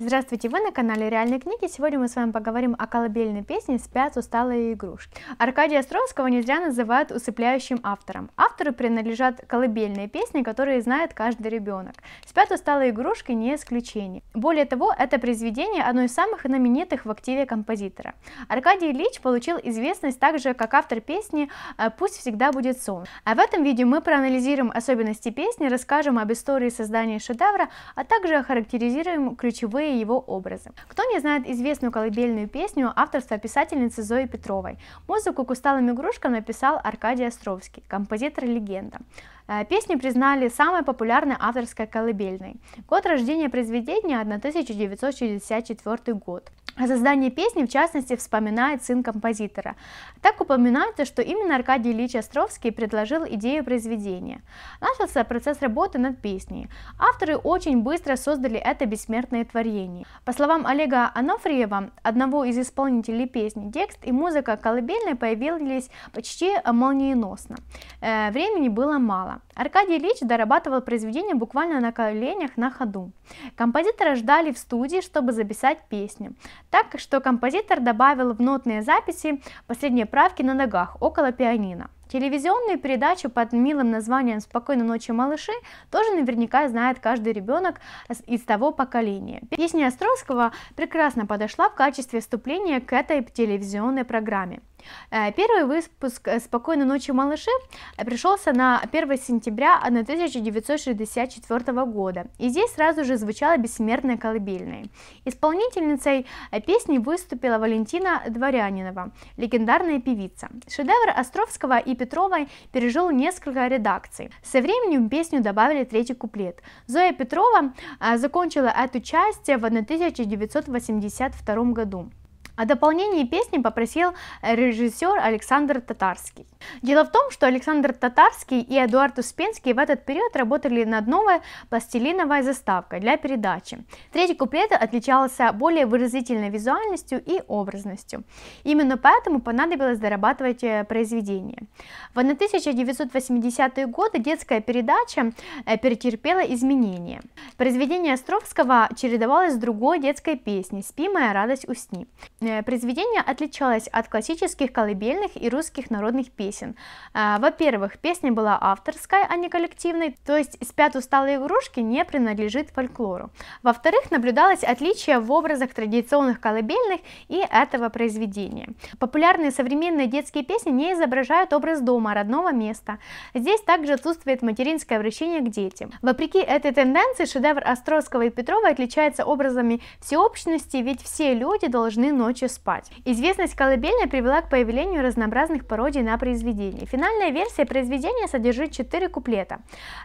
Здравствуйте, вы на канале Реальные книги. Сегодня мы с вами поговорим о колыбельной песне «Спят усталые игрушки». Аркадия Островского не зря называют усыпляющим автором. Автору принадлежат колыбельные песни, которые знает каждый ребенок. «Спят усталые игрушки» не исключение. Более того, это произведение одно из самых знаменитых в активе композитора. Аркадий Ильич получил известность также как автор песни «Э, «Пусть всегда будет сон». А в этом видео мы проанализируем особенности песни, расскажем об истории создания шедевра, а также охарактеризируем ключевые живые его образы. Кто не знает известную колыбельную песню авторства писательницы Зои Петровой? Музыку к усталым игрушкам написал Аркадий Островский, композитор-легенда. Э, песню признали самой популярной авторской колыбельной. Год рождения произведения 1964 год. О создании песни, в частности, вспоминает сын композитора. Так упоминается, что именно Аркадий Ильич Островский предложил идею произведения. Начался процесс работы над песней. Авторы очень быстро создали это бессмертное творение. По словам Олега Анофриева, одного из исполнителей песни, текст и музыка колыбельной появились почти молниеносно. Э, времени было мало. Аркадий Ильич дорабатывал произведение буквально на коленях на ходу. Композитора ждали в студии, чтобы записать песню так что композитор добавил в нотные записи последние правки на ногах около пианино телевизионные передачу под милым названием «Спокойной ночи, малыши» тоже наверняка знает каждый ребенок из того поколения. Песня Островского прекрасно подошла в качестве вступления к этой телевизионной программе. Э, первый выпуск э, «Спокойной ночи, малыши» пришелся на 1 сентября 1964 года, и здесь сразу же звучала бессмертная колыбельная. Исполнительницей э, песни выступила Валентина Дворянинова, легендарная певица. Шедевр Островского и Петровой пережил несколько редакций. Со временем песню добавили третий куплет. Зоя Петрова а, закончила эту часть в 1982 году. О дополнении песни попросил э, режиссер Александр Татарский. Дело в том, что Александр Татарский и Эдуард Успенский в этот период работали над новой пластилиновой заставкой для передачи. Третий куплет отличался более выразительной визуальностью и образностью. Именно поэтому понадобилось дорабатывать э, произведение. В 1980-е годы детская передача э, перетерпела изменения. Произведение Островского чередовалось с другой детской песней «Спи, моя радость, усни». Произведение отличалось от классических колыбельных и русских народных песен. А, во-первых, песня была авторская, а не коллективной, то есть «Спят усталые игрушки» не принадлежит фольклору. Во-вторых, наблюдалось отличие в образах традиционных колыбельных и этого произведения. Популярные современные детские песни не изображают образ дома, родного места. Здесь также отсутствует материнское обращение к детям. Вопреки этой тенденции, шедевр Островского и Петрова отличается образами всеобщности, ведь все люди должны ночью лучше спать. Известность колыбельной привела к появлению разнообразных пародий на произведение. Финальная версия произведения содержит 4 куплета.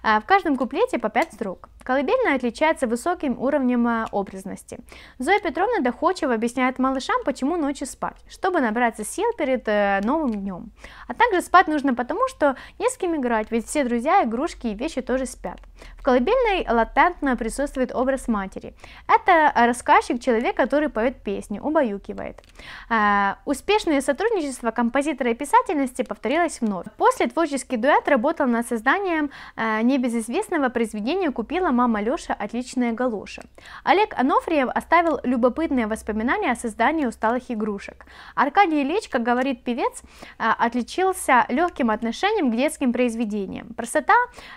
А, в каждом куплете по 5 строк. Колыбельная отличается высоким уровнем а, образности. Зоя Петровна доходчиво объясняет малышам, почему ночью спать, чтобы набраться сил перед э, новым днем. А также спать нужно потому, что не с кем играть, ведь все друзья, игрушки и вещи тоже спят. В колыбельной латентно присутствует образ матери. Это рассказчик, человек, который поет песни, убаюкивает. А, успешное сотрудничество композитора и писательности повторилось вновь. После творческий дуэт работал над созданием а, небезызвестного произведения «Купила мама Леша отличная галоша». Олег Анофриев оставил любопытные воспоминания о создании усталых игрушек. Аркадий Ильич, как говорит певец, а, отличился легким отношением к детским произведениям. Простота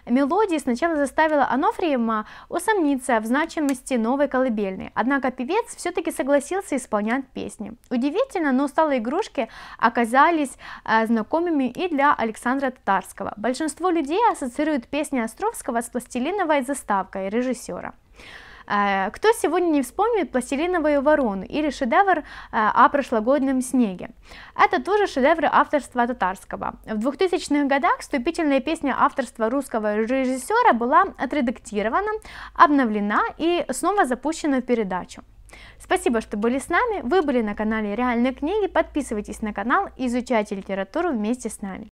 мелодии сначала заставила заставила Анофриема усомниться в значимости новой колыбельной, однако певец все-таки согласился исполнять песни. Удивительно, но усталые игрушки оказались э, знакомыми и для Александра Татарского. Большинство людей ассоциируют песни Островского с пластилиновой заставкой режиссера. Э, кто сегодня не вспомнит «Пластилиновую ворону» или шедевр э, о прошлогоднем снеге? Это тоже шедевры авторства татарского. В 2000-х годах вступительная песня авторства русского режиссера была отредактирована, обновлена и снова запущена в передачу. Спасибо, что были с нами. Вы были на канале Реальные книги. Подписывайтесь на канал и изучайте литературу вместе с нами.